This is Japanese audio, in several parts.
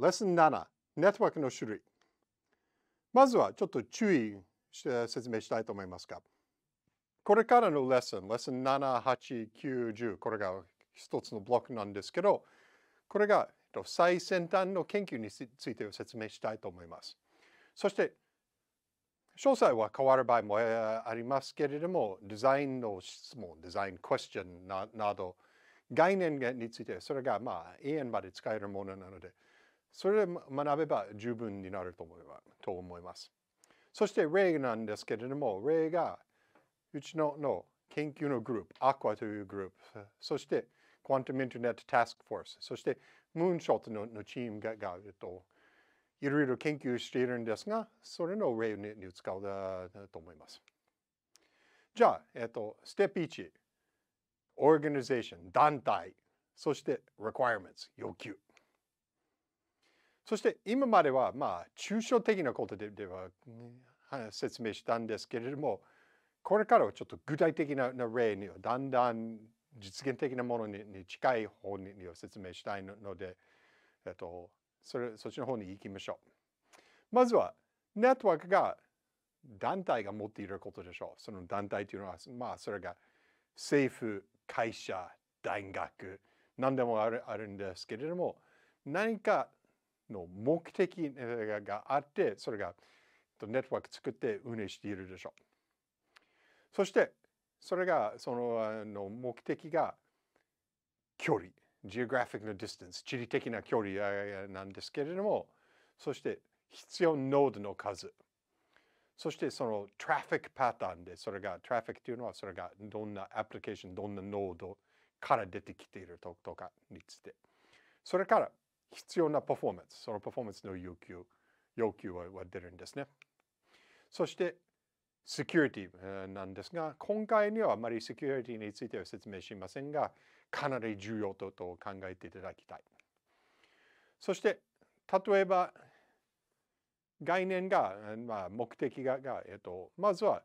レッスン7ネットワークの種類まずはちょっと注意して説明したいと思いますがこれからのレッスンレッスン7、8、9、10これが一つのブロックなんですけどこれが最先端の研究について説明したいと思います。そして詳細は変わる場合もありますけれどもデザインの質問デザインクエスチョンなど概念についてそれがまあ永遠まで使えるものなのでそれで学べば十分になると思いと思います。そして例なんですけれども、例がうちのの研究のグループ、AQUA というグループ、そして Quantum Internet Task Force、そしてム o ンショットののチームががといろいろ研究しているんですが、それの例にに使うと思います。じゃあ、えっと、ステップ1、Organization、団体、そして requirements、要求。そして今まではまあ抽象的なことでは説明したんですけれどもこれからはちょっと具体的な例にだんだん実現的なものに近い方に説明したいので、えっと、それそっちの方に行きましょう。まずはネットワークが団体が持っていることでしょう。その団体というのは、まあ、それが政府、会社、大学、何でもあるあるんですけれども、何かの目的があってそれがネットワーク作って運営しているでしょう。そしてそれがそのあの目的が距離 geographic の distance 地理的な距離なんですけれどもそして必要ノードの数そしてそのトラフィックパターンでそれがトラフィックというのはそれがどんなアプリケーションどんなノードから出てきているとかについてそれから必要なパフォーマンス、そのパフォーマンスの要求、要求は出るんですね。そして、セキュリティなんですが、今回にはあまりセキュリティについては説明しませんが、かなり重要と考えていただきたい。そして、例えば、概念が、まあ、目的がえっと、まずは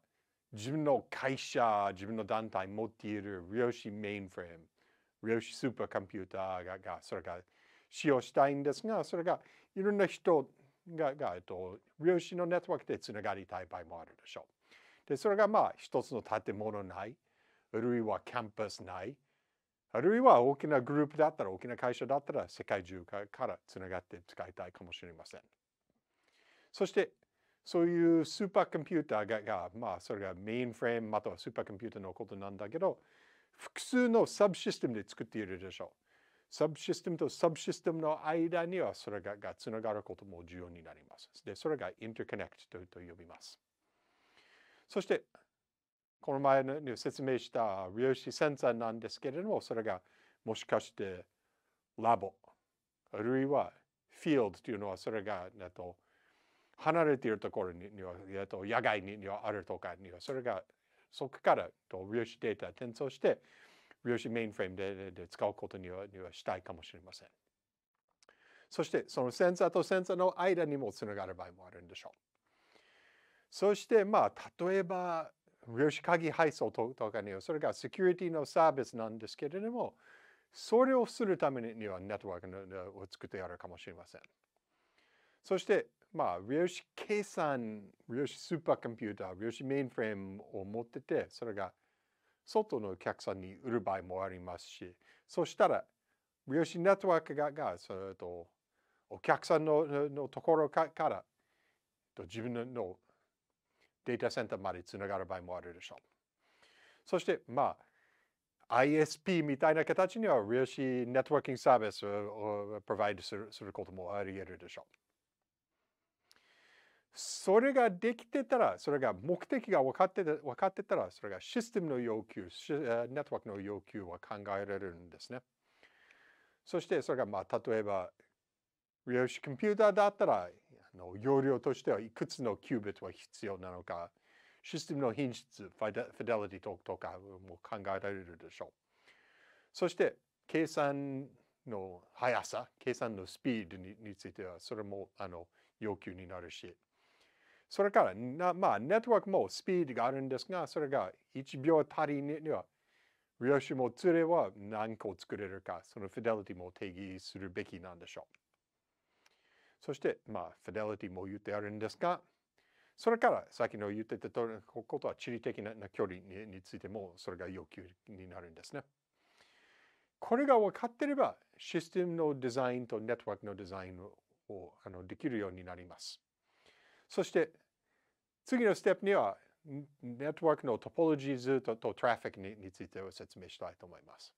自分の会社、自分の団体持っている量子メインフレーム、量子スーパーコンピューターが、がそれが使用したいんですが、それがいろんな人が、がえっと、量子のネットワークでつながりたい場合もあるでしょう。で、それがまあ一つの建物ない、あるいはキャンパスない、あるいは大きなグループだったら、大きな会社だったら世界中からつながって使いたいかもしれません。そして、そういうスーパーコンピューターがが、まあ、それがメインフレームまたはスーパーコンピューターのことなんだけど、複数のサブシステムで作っているでしょう。サブシステムとサブシステムの間にはそれががつながることも重要になります。で、それがインターコネクトと呼びます。そして、この前に説明した量子センサーなんですけれども、それがもしかしてラボ、あるいはフィールドというのはそれが、えっと、離れているところには、えっと、野外にはあるとかには、それがそこからと量子データ転送して、量子メインフレームでで使うことにはにはしたいかもしれません。そしてそのセンサーとセンサーの間にもつながる場合もあるんでしょう。そしてまあ例えば量子鍵配送とかにはそれがセキュリティのサービスなんですけれどもそれをするためにはネットワークを作ってやるかもしれません。そしてまあ量子計算量子スーパーコンピューター量子メインフレームを持っててそれが外のお客さんに売る場合もありますし、そしたら、美容師ネットワークががそれとお客さんののところかから自分のデータセンターまでつながる場合もあるでしょう。そして、まあ、ISP みたいな形には、量子ネットワーキングサービスをプロバイドするすることもあり得るでしょう。それができてたら、それが目的が分かって分かってたら、それがシステムの要求、ネットワークの要求は考えられるんですね。そしてそれが、まあ、例えば、量子コンピューターだったら、あの容量としてはいくつのキュービットは必要なのか、システムの品質、フィデリティとかも考えられるでしょう。そして、計算の速さ、計算のスピードについては、それもあの要求になるし、それからな、まあ、ネットワークもスピードがあるんですが、それが1秒たりには、量子もつれは何個作れるか、そのフィデリティも定義するべきなんでしょう。そして、まあ、フィデリティも言ってあるんですが、それから、さっきの言ってたことは地理的な距離についても、それが要求になるんですね。これが分かっていれば、システムのデザインとネットワークのデザインをあのできるようになります。そして、次のステップにはネットワークのトポロジーズとトラフィックについてを説明したいと思います。